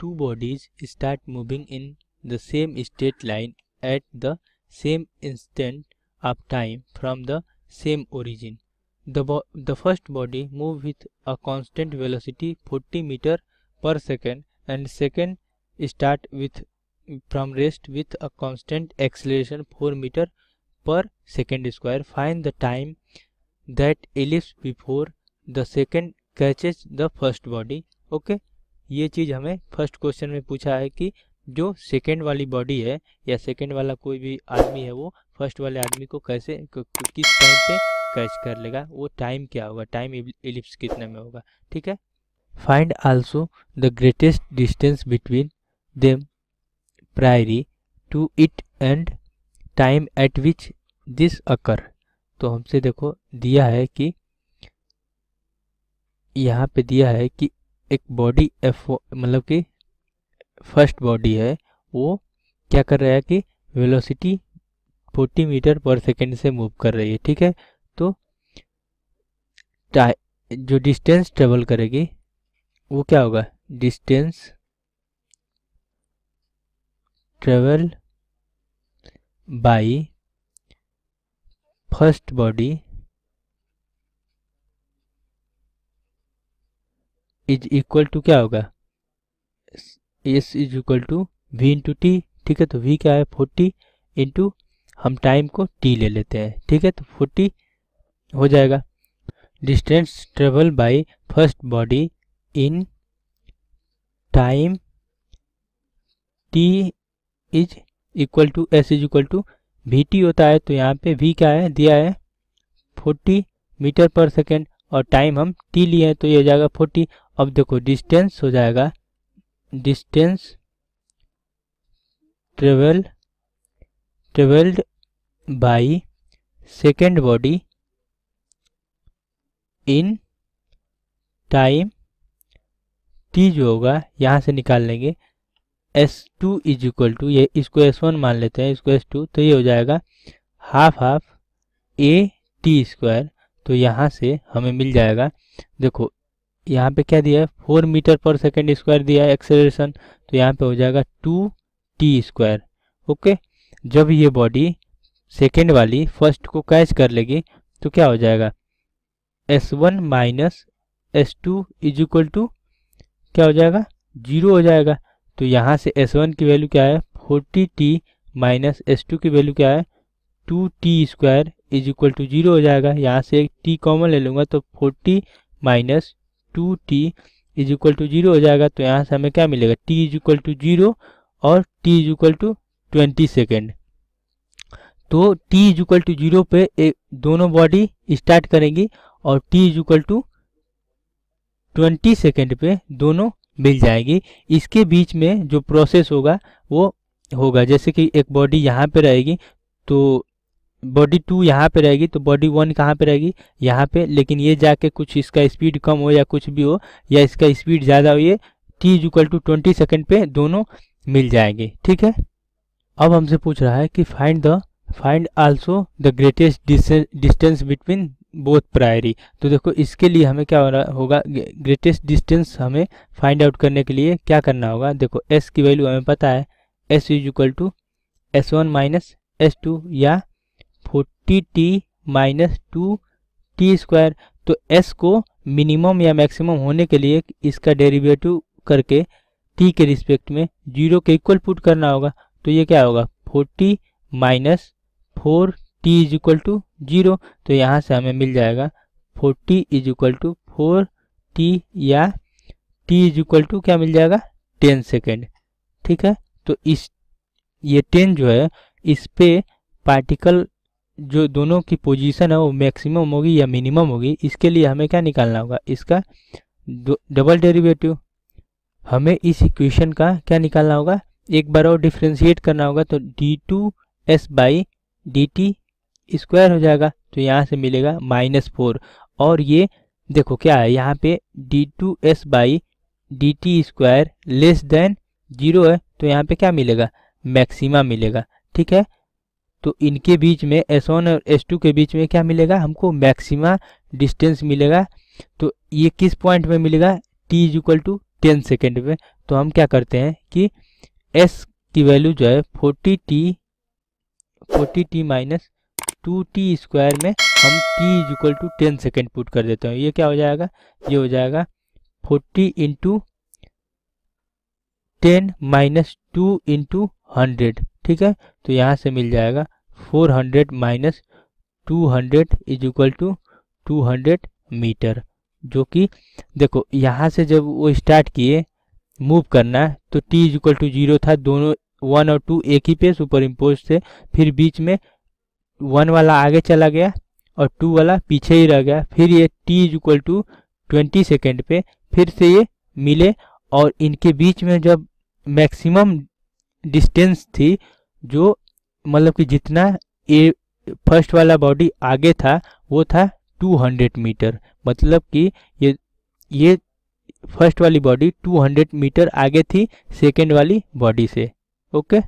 two bodies start moving in the same straight line at the same instant of time from the same origin. The, the first body moves with a constant velocity 40 meter per second and second start with from rest with a constant acceleration 4 meter per second square. Find the time that ellipse before the second catches the first body. Okay. ये चीज़ हमें first question में पूछा है कि जो second वाली body है या सेकेंड वाला कोई भी आदमी है वो फर्स्ट वाले आदमी को कैसे किस टाइम पे कैच कर लेगा वो टाइम क्या होगा टाइम इलिप्स कितने में होगा ठीक है find also the greatest distance between them prior to it and time at which this occur तो हमसे देखो दिया है कि यहाँ पे दिया है कि एक बॉडी एफ मतलब कि फर्स्ट बॉडी है वो क्या कर रहा है कि वेलोसिटी 40 मीटर पर सेकेंड से मूव कर रही है ठीक है तो जो डिस्टेंस ट्रेवल करेगी वो क्या होगा distance travel by first body is equal to क्या होगा s is equal to v into t ठीक है तो वी क्या है फोर्टी इंटू हम टाइम को टी ले लेते हैं ठीक है तो फोर्टी हो जाएगा distance travel by first body in time t is equal to s is equal to v t होता है तो यहाँ पे वी क्या है दिया है फोर्टी मीटर पर सेकेंड और टाइम हम टी लिए हैं तो ये जाएगा फोर्टी अब देखो डिस्टेंस हो जाएगा distance travel travelled by second body in time t जो होगा यहाँ से निकाल लेंगे s two is equal to ये इसको एस वन मान लेते हैं इसको एस टू तो ये हो जाएगा half half a t square तो यहाँ से हमें मिल जाएगा देखो यहाँ पे क्या दिया है four metre per second square दिया है एक्सेलरेशन तो यहाँ पे हो जाएगा टू टी स्क्वायर ओके जब ये बॉडी सेकेंड वाली फर्स्ट को कैच कर लेगी तो क्या हो जाएगा s one minus s two is equal to क्या हो जाएगा जीरो हो जाएगा तो यहाँ से एस वन की वैल्यू क्या है forty t minus s two की वैल्यू क्या है two t square is equal to zero हो जाएगा यहाँ से एक टी कॉमन ले लूँगा तो forty minus two t is equal to zero हो जाएगा तो यहाँ से हमें क्या मिलेगा t is equal to zero और t is equal to twenty second तो t is equal to zero पे एक दोनों बॉडी स्टार्ट करेंगी और t is equal to twenty second पे दोनों मिल जाएंगी इसके बीच में जो प्रोसेस होगा वो होगा जैसे कि एक बॉडी यहाँ पे रहेगी तो बॉडी टू यहाँ पे रहेगी तो बॉडी वन कहाँ पे रहेगी यहाँ पे लेकिन ये जाके कुछ इसका स्पीड कम हो या कुछ भी हो या इसका स्पीड ज़्यादा हो ये t is equal to twenty second पे दोनों मिल जाएंगे ठीक है अब हमसे पूछ रहा है कि find the find also the greatest distance between both prior तो देखो इसके लिए हमें क्या होगा ग्रेटेस्ट डिस्टेंस हमें फाइंड आउट करने के लिए क्या करना होगा देखो एस की वैल्यू हमें पता है s is equal to s one minus s two या forty t minus two t square तो एस को मिनिमम या मैक्सिमम होने के लिए इसका डेरिवेटिव करके टी के रिस्पेक्ट में जीरो के इक्वल पुट करना होगा तो ये क्या होगा forty minus four t is equal to zero तो यहाँ से हमें मिल जाएगा forty is equal to four t या टी इज इक्वल टू क्या मिल जाएगा टेन सेकेंड ठीक है तो इस ये टेन जो है इस पे पार्टिकल जो दोनों की पोजीशन है वो मैक्सिमम होगी या मिनिमम होगी इसके लिए हमें क्या निकालना होगा इसका डबल डेरिवेटिव हमें इस इक्वेशन का क्या निकालना होगा एक बार और डिफ्रेंशिएट करना होगा तो d two s by d t square हो जाएगा तो यहाँ से मिलेगा माइनस फोर और ये देखो क्या है यहाँ पे d two s by d t square less than zero है तो यहाँ पे क्या मिलेगा मैक्सिमा मिलेगा ठीक है तो इनके बीच में S1 और S2 के बीच में क्या मिलेगा हमको मैक्सिमा डिस्टेंस मिलेगा तो ये किस पॉइंट में मिलेगा t is equal to ten second में तो हम क्या करते हैं कि S की वैल्यू जो है forty t forty t minus two t square में हम t is equal to ten second put कर देते हैं ये क्या हो जाएगा ये हो जाएगा forty into ten minus two into hundred ठीक है तो यहाँ से मिल जाएगा four hundred minus two hundred is equal to two hundred metre जो कि देखो यहाँ से जब वो स्टार्ट किए मूव करना है तो t is equal to zero था दोनों वन और टू एक ही पे सुपर इम्पोज थे फिर बीच में वन वाला आगे चला गया और टू वाला पीछे ही रह गया फिर ये t is equal to twenty second पे फिर से ये मिले और इनके बीच में जब मैक्सिमम डिस्टेंस थी जो मतलब कि जितना ए फर्स्ट वाला बॉडी आगे था वो था 200 मीटर मतलब कि ये ये फर्स्ट वाली बॉडी 200 मीटर आगे थी सेकेंड वाली बॉडी से ओके